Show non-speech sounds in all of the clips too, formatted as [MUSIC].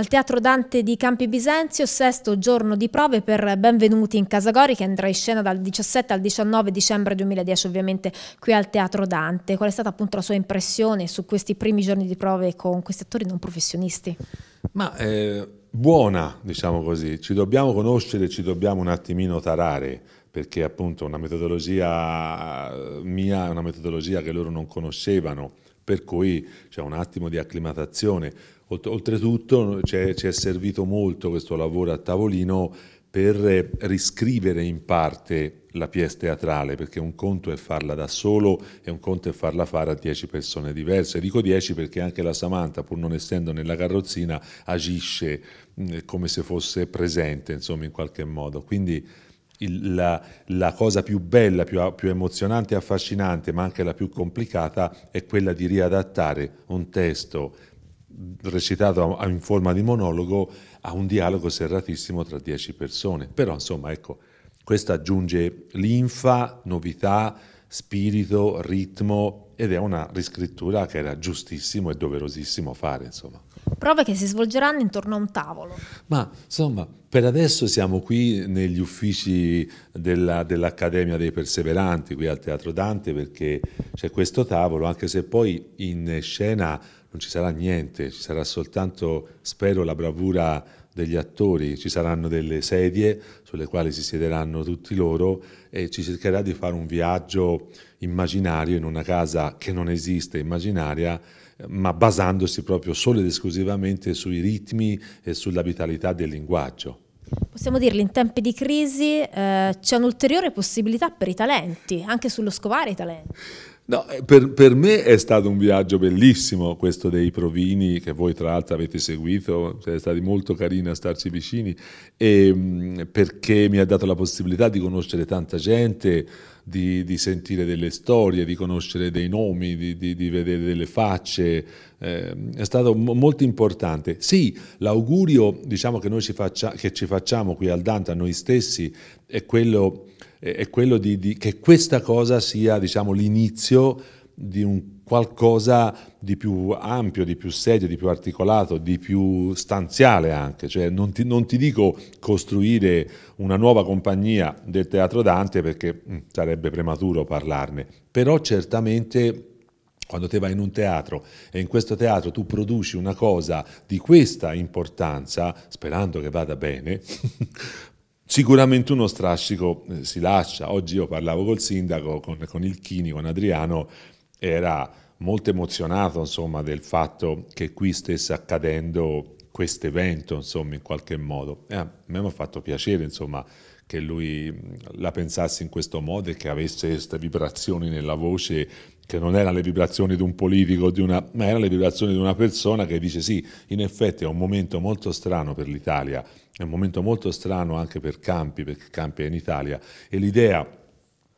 Al Teatro Dante di Campi Bisenzio, sesto giorno di prove per Benvenuti in Casagori che andrà in scena dal 17 al 19 dicembre 2010 ovviamente qui al Teatro Dante. Qual è stata appunto la sua impressione su questi primi giorni di prove con questi attori non professionisti? Ma eh, buona, diciamo così, ci dobbiamo conoscere, ci dobbiamo un attimino tarare perché appunto una metodologia eh, mia è una metodologia che loro non conoscevano per cui c'è un attimo di acclimatazione. Oltretutto ci è servito molto questo lavoro a tavolino per riscrivere in parte la pièce teatrale, perché un conto è farla da solo e un conto è farla fare a dieci persone diverse. Dico dieci perché anche la Samantha, pur non essendo nella carrozzina, agisce come se fosse presente, insomma, in qualche modo. Quindi il, la, la, cosa più bella, più, più emozionante e affascinante, ma anche la più complicata, è quella di riadattare un testo recitato in forma di monologo a un dialogo serratissimo tra dieci persone. Però insomma, ecco, questa aggiunge linfa, novità, spirito, ritmo ed è una riscrittura che era giustissimo e doverosissimo fare. Insomma. Prove che si svolgeranno intorno a un tavolo. Ma insomma, per adesso siamo qui negli uffici della, dell'Accademia dei Perseveranti, qui al Teatro Dante, perché c'è questo tavolo, anche se poi in scena non ci sarà niente, ci sarà soltanto, spero, la bravura degli attori, ci saranno delle sedie sulle quali si siederanno tutti loro e ci cercherà di fare un viaggio immaginario in una casa che non esiste, immaginaria, ma basandosi proprio solo ed esclusivamente sui ritmi e sulla vitalità del linguaggio. Possiamo dirle, in tempi di crisi eh, c'è un'ulteriore possibilità per i talenti, anche sullo scovare i talenti. No, eh, per, per, me è stato un viaggio bellissimo questo dei provini che voi tra l'altro avete seguito, cioè è stato molto carino a starci vicini e, ehm, perché mi ha dato la possibilità di conoscere tanta gente, di, di sentire delle storie, di conoscere dei nomi, di, di, di vedere delle facce, eh, è stato molto importante. Sì, l'augurio diciamo, che noi ci, faccia, che ci facciamo qui al Dante a noi stessi è quello è quello di, di, che questa cosa sia diciamo, l'inizio di un qualcosa di più ampio, di più serio, di più articolato, di più stanziale anche. Cioè non, ti, non ti dico costruire una nuova compagnia del teatro Dante perché mh, mm, sarebbe prematuro parlarne, però certamente quando te vai in un teatro e in questo teatro tu produci una cosa di questa importanza, sperando che vada bene, [LAUGHS] Sicuramente uno strascico eh, si lascia. Oggi io parlavo col sindaco, con, con il Chini, con Adriano, era molto emozionato insomma, del fatto che qui stesse accadendo questo evento, insomma, in qualche modo. Eh, a me mi ha fatto piacere, insomma, che lui la pensasse in questo modo e che avesse queste vibrazioni nella voce che non erano le vibrazioni di un politico, di una, ma erano le vibrazioni di una persona che dice sì, in effetti è un momento molto strano per l'Italia, è un momento molto strano anche per Campi, perché Campi è in Italia, e l'idea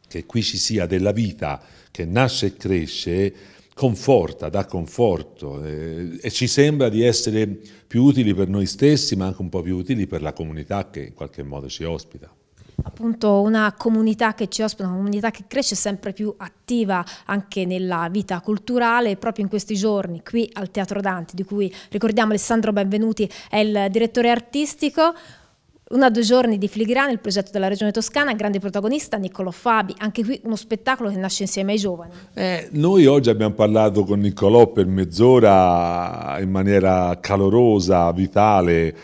che qui ci sia della vita che nasce e cresce conforta, dà conforto eh, e ci sembra di essere più utili per noi stessi, ma anche un po' più utili per la comunità che in qualche modo ci ospita appunto una comunità che ci ospita, una comunità che cresce sempre più attiva anche nella vita culturale, proprio in questi giorni qui al Teatro Dante, di cui ricordiamo Alessandro Benvenuti è il direttore artistico. Una due giorni di filigrana, il progetto della Regione Toscana, grande protagonista Niccolò Fabi, anche qui uno spettacolo che nasce insieme ai giovani. Eh, noi oggi abbiamo parlato con Niccolò per mezz'ora in maniera calorosa, vitale,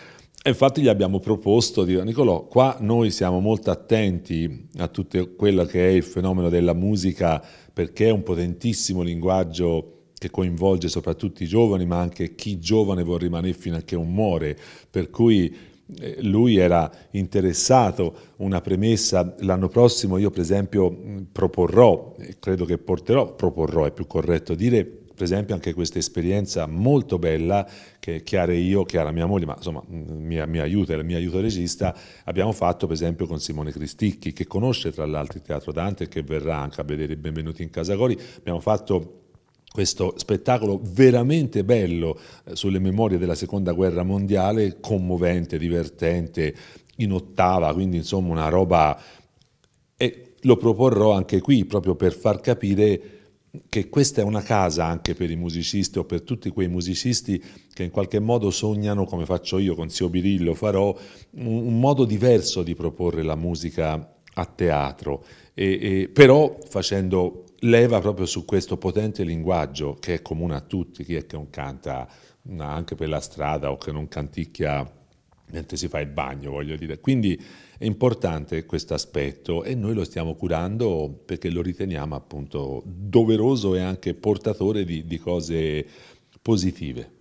infatti gli abbiamo proposto, dire, Nicolò, qua noi siamo molto attenti a tutto quello che è il fenomeno della musica perché è un potentissimo linguaggio che coinvolge soprattutto i giovani, ma anche chi giovane vuol rimanere fino a che non muore, per cui eh, lui era interessato una premessa l'anno prossimo io per esempio proporrò credo che porterò proporrò è più corretto dire per esempio anche questa esperienza molto bella che Chiara e io, Chiara mia moglie, ma insomma mia, mia aiuta e la mia aiuto regista, abbiamo fatto per esempio con Simone Cristicchi, che conosce tra l'altro il Teatro Dante e che verrà anche a vedere Benvenuti in Casa Gori. Abbiamo fatto questo spettacolo veramente bello eh, sulle memorie della seconda guerra mondiale, commovente, divertente, in ottava, quindi insomma una roba... E lo proporrò anche qui proprio per far capire che questa è una casa anche per i musicisti o per tutti quei musicisti che in qualche modo sognano, come faccio io con Zio Birillo, farò un, un modo diverso di proporre la musica a teatro, e, e, però facendo leva proprio su questo potente linguaggio che è comune a tutti, chi è che non canta anche per la strada o che non canticchia mentre si fa il bagno, voglio dire. Quindi è importante questo aspetto e noi lo stiamo curando perché lo riteniamo appunto doveroso e anche portatore di, di cose positive.